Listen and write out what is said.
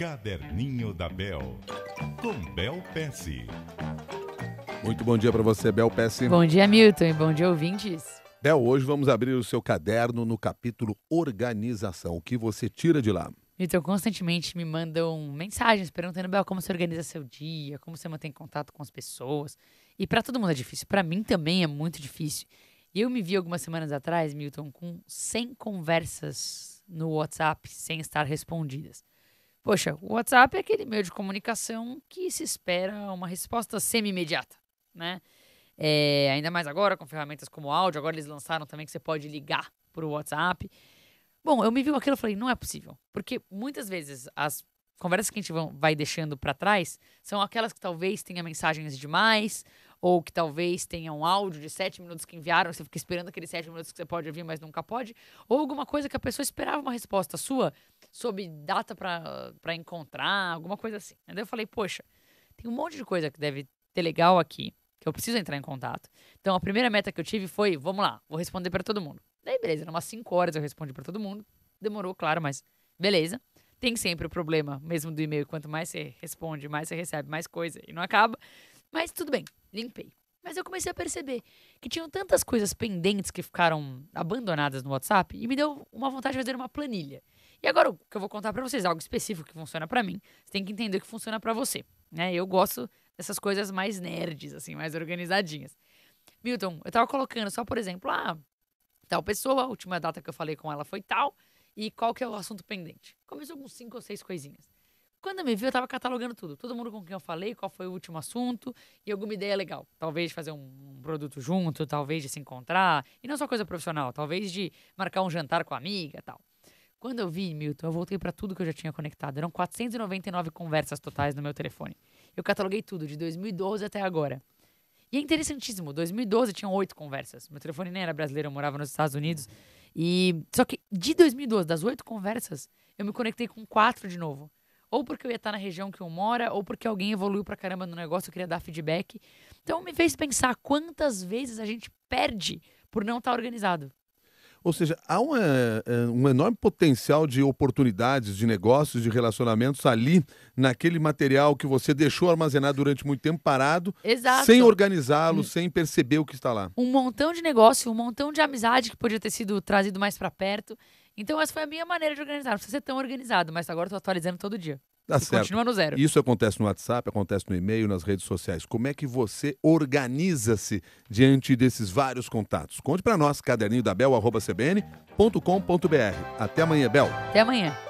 Caderninho da Bel, com Bel Pesce. Muito bom dia para você, Bel Pesce. Bom dia, Milton, e bom dia, ouvintes. Bel, hoje vamos abrir o seu caderno no capítulo Organização. O que você tira de lá? Então, constantemente me mandam mensagens perguntando, Bel, como você organiza seu dia, como você mantém contato com as pessoas. E para todo mundo é difícil, para mim também é muito difícil. Eu me vi algumas semanas atrás, Milton, com 100 conversas no WhatsApp sem estar respondidas. Poxa, o WhatsApp é aquele meio de comunicação que se espera uma resposta semi-imediata, né? É, ainda mais agora com ferramentas como áudio, agora eles lançaram também que você pode ligar para o WhatsApp. Bom, eu me vi com aquilo e falei, não é possível. Porque muitas vezes as conversas que a gente vai deixando para trás são aquelas que talvez tenha mensagens demais, ou que talvez tenha um áudio de sete minutos que enviaram, você fica esperando aqueles sete minutos que você pode ouvir, mas nunca pode, ou alguma coisa que a pessoa esperava uma resposta sua, sob data para encontrar, alguma coisa assim. E daí eu falei, poxa, tem um monte de coisa que deve ter legal aqui, que eu preciso entrar em contato. Então a primeira meta que eu tive foi, vamos lá, vou responder para todo mundo. Daí beleza, umas cinco horas eu respondi para todo mundo, demorou, claro, mas beleza tem sempre o problema mesmo do e-mail. Quanto mais você responde, mais você recebe mais coisa e não acaba. Mas tudo bem, limpei. Mas eu comecei a perceber que tinham tantas coisas pendentes que ficaram abandonadas no WhatsApp e me deu uma vontade de fazer uma planilha. E agora o que eu vou contar para vocês, é algo específico que funciona para mim, você tem que entender que funciona para você, né? Eu gosto dessas coisas mais nerds, assim, mais organizadinhas. Milton, eu tava colocando só, por exemplo, ah, tal pessoa, a última data que eu falei com ela foi tal, e qual que é o assunto pendente. Começou com cinco ou seis coisinhas. Quando eu me vi, eu estava catalogando tudo. Todo mundo com quem eu falei, qual foi o último assunto e alguma ideia legal. Talvez fazer um, um produto junto, talvez de se encontrar. E não só coisa profissional, talvez de marcar um jantar com a amiga tal. Quando eu vi, Milton, eu voltei para tudo que eu já tinha conectado. Eram 499 conversas totais no meu telefone. Eu cataloguei tudo, de 2012 até agora. E é interessantíssimo, 2012 tinham oito conversas. Meu telefone nem era brasileiro, eu morava nos Estados Unidos. Uhum. E só que de 2012, das oito conversas, eu me conectei com quatro de novo. Ou porque eu ia estar na região que eu mora, ou porque alguém evoluiu pra caramba no negócio, eu queria dar feedback. Então me fez pensar quantas vezes a gente perde por não estar tá organizado. Ou seja, há uma, eh, um enorme potencial de oportunidades, de negócios, de relacionamentos ali, naquele material que você deixou armazenado durante muito tempo parado, Exato. sem organizá-lo, hum. sem perceber o que está lá. Um montão de negócio, um montão de amizade que podia ter sido trazido mais para perto. Então, essa foi a minha maneira de organizar. Não precisa ser tão organizado, mas agora estou atualizando todo dia. Tá certo. Continua no zero. Isso acontece no WhatsApp, acontece no e-mail, nas redes sociais. Como é que você organiza-se diante desses vários contatos? Conte para nós, caderninho da Bel, arroba cbn.com.br. Até amanhã, Bel. Até amanhã.